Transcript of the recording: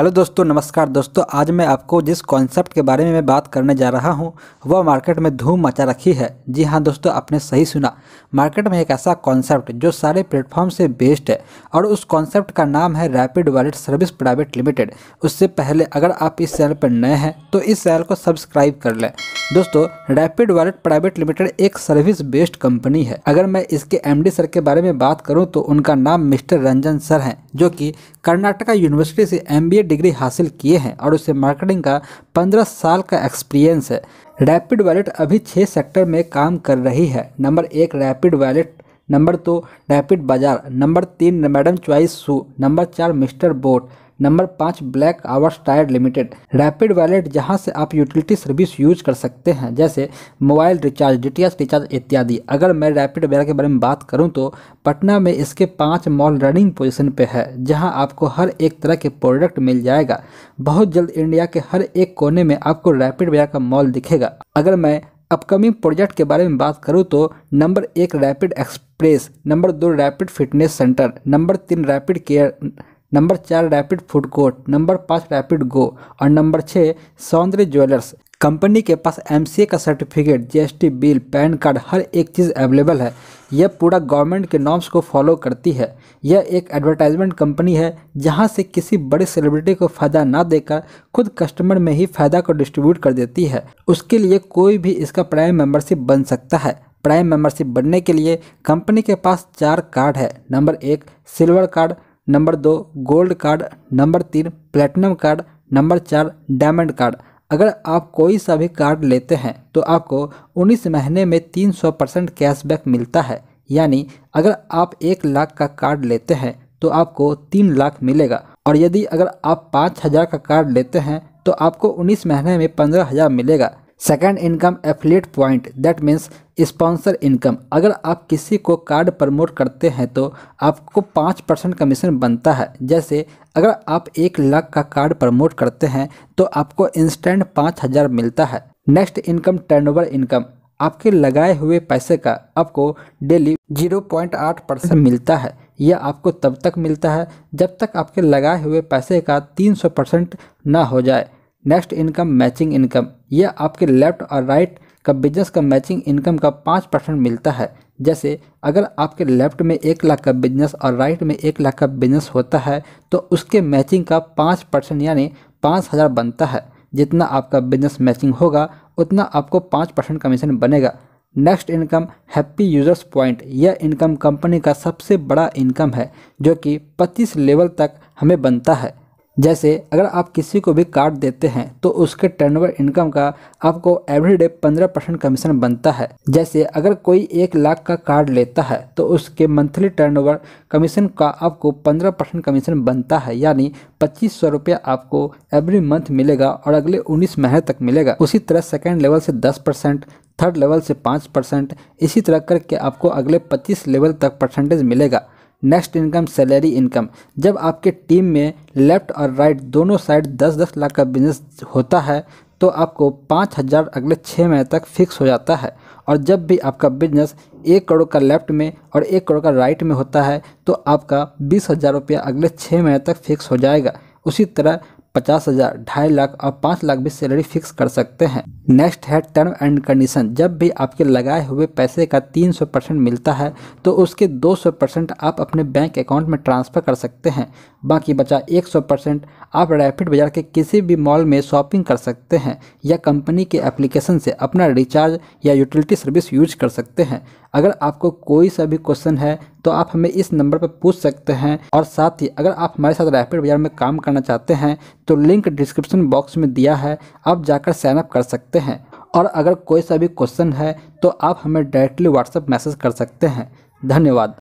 hello दोस्तों नमस्कार दोस्तों आज मैं आपको जिस कॉन्सेप्ट के बारे में मैं बात करने जा रहा हूं वह मार्केट में धूम मचा रखी है जी हां दोस्तों आपने सही सुना मार्केट में एक ऐसा कॉन्सेप्ट जो सारे प्लेटफॉर्म से बेस्ड है और उस कॉन्सेप्ट का नाम है Rapid Wallet Service Private Limited उससे पहले अगर आप इस चैनल पर नए हैं तो इस चैनल को सब्सक्राइब कर लें दोस्तों रैपिड वॉलेट प्राइवेट लिमिटेड एक सर्विस बेस्ड कंपनी है अगर मैं इसके एमडी सर के बारे में बात करूं तो उनका नाम मिस्टर रंजन सर हैं जो कि कर्नाटका यूनिवर्सिटी से एमबीए डिग्री हासिल किए हैं और उसे मार्केटिंग का पंद्रह साल का एक्सपीरियंस है रैपिड वैलेट अभी छः सेक्टर में काम कर रही है नंबर एक रैपिड वैलेट नंबर दो रैपिड बाजार नंबर तीन मैडम च्वाइस शू नंबर चार मिस्टर बोट नंबर पाँच Black Hours Tyre Limited Rapid Wallet जहाँ से आप यूटिलिटी सर्विस यूज कर सकते हैं जैसे मोबाइल रिचार्ज डी रिचार्ज इत्यादि अगर मैं रैपिड वैलेट के बारे में बात करूँ तो पटना में इसके पाँच मॉल रनिंग पोजिशन पर है जहाँ आपको हर एक तरह के प्रोडक्ट मिल जाएगा बहुत जल्द इंडिया के हर एक कोने में आपको रैपिड वैलेट का मॉल दिखेगा अगर मैं अपकमिंग प्रोजेक्ट के बारे में बात करूँ तो नंबर एक रैपिड एक्सप्रेस नंबर दो रैपिड फिटनेस सेंटर नंबर तीन रैपिड केयर नंबर चार रैपिड फूड कोर्ट नंबर पाँच रैपिड गो और नंबर छः सौंदर्य ज्वेलर्स कंपनी के पास एम का certificate GST bill PAN card हर एक चीज़ अवेलेबल है यह पूरा गवर्नमेंट के नॉर्म्स को फॉलो करती है यह एक एडवर्टाइजमेंट कंपनी है जहां से किसी बड़े सेलिब्रिटी को फ़ायदा ना देकर खुद कस्टमर में ही फ़ायदा को डिस्ट्रीब्यूट कर देती है उसके लिए कोई भी इसका प्राइम मेंबरशिप बन सकता है प्राइम मेंबरशिप बनने के लिए कंपनी के पास चार कार्ड है नंबर एक सिल्वर कार्ड नंबर दो गोल्ड कार्ड नंबर तीन प्लेटिनम कार्ड नंबर चार डायमंड कार्ड अगर आप कोई सा भी कार्ड लेते हैं तो आपको 19 महीने में 300 परसेंट कैशबैक मिलता है यानी अगर आप एक लाख का कार्ड लेते हैं तो आपको तीन लाख मिलेगा और यदि अगर आप पाँच हज़ार का कार्ड लेते हैं तो आपको 19 महीने में पंद्रह हज़ार मिलेगा second income affiliate point that means sponsor income अगर आप किसी को कार्ड प्रमोट करते हैं तो आपको पाँच परसेंट कमीशन बनता है जैसे अगर आप एक लाख का कार्ड प्रमोट करते हैं तो आपको इंस्टेंट पाँच हज़ार मिलता है नेक्स्ट इनकम टर्नओवर इनकम आपके लगाए हुए पैसे का आपको डेली जीरो पॉइंट आठ परसेंट मिलता है यह आपको तब तक मिलता है जब तक आपके लगाए हुए पैसे का तीन सौ परसेंट ना हो जाए नेक्स्ट इनकम मैचिंग इनकम यह आपके लेफ्ट और राइट का बिजनेस का मैचिंग इनकम का पाँच परसेंट मिलता है जैसे अगर आपके लेफ्ट में एक लाख का बिजनेस और राइट में एक लाख का बिजनेस होता है तो उसके मैचिंग का पाँच परसेंट यानी पाँच हज़ार बनता है जितना आपका बिजनेस मैचिंग होगा उतना आपको पाँच परसेंट कमीशन बनेगा next income happy users point यह इनकम कंपनी का सबसे बड़ा इनकम है जो कि पच्चीस लेवल तक हमें बनता है जैसे अगर आप किसी को भी कार्ड देते हैं तो उसके टर्नओवर इनकम का आपको एवरीडे 15 परसेंट कमीशन बनता है जैसे अगर कोई एक लाख का कार्ड लेता है तो उसके मंथली टर्नओवर कमीशन का आपको 15 परसेंट कमीशन बनता है यानी पच्चीस सौ रुपया आपको एवरी मंथ मिलेगा और अगले उन्नीस महीने तक मिलेगा उसी तरह सेकेंड लेवल से दस परसेंट थर्ड लेवल से पाँच परसेंट इसी तरह करके आपको अगले पच्चीस लेवल तक परसेंटेज मिलेगा नेक्स्ट इनकम सैलरी इनकम जब आपके टीम में लेफ्ट और राइट दोनों साइड दस दस लाख का बिजनेस होता है तो आपको पाँच हज़ार अगले छः महीने तक फिक्स हो जाता है और जब भी आपका बिजनेस एक करोड़ का लेफ्ट में और एक करोड़ का राइट में होता है तो आपका बीस हज़ार रुपया अगले छः महीने तक फिक्स हो जाएगा उसी तरह पचास हजार ढाई लाख और पाँच लाख भी सैलरी फिक्स कर सकते हैं नेक्स्ट है टर्म एंड कंडीशन जब भी आपके लगाए हुए पैसे का 300 परसेंट मिलता है तो उसके 200 परसेंट आप अपने बैंक अकाउंट में ट्रांसफ़र कर सकते हैं बाकी बचा 100 परसेंट आप रैपिड बाजार के किसी भी मॉल में शॉपिंग कर सकते हैं या कंपनी के एप्लीकेशन से अपना रिचार्ज या यूटिलिटी सर्विस यूज कर सकते हैं अगर आपको कोई सा भी क्वेश्चन है तो आप हमें इस नंबर पर पूछ सकते हैं और साथ ही अगर आप हमारे साथ रैपिड बाजार में काम करना चाहते हैं तो लिंक डिस्क्रिप्शन बॉक्स में दिया है आप जाकर साइनअप कर सकते हैं और अगर कोई सा भी क्वेश्चन है तो आप हमें डायरेक्टली व्हाट्सएप मैसेज कर सकते हैं धन्यवाद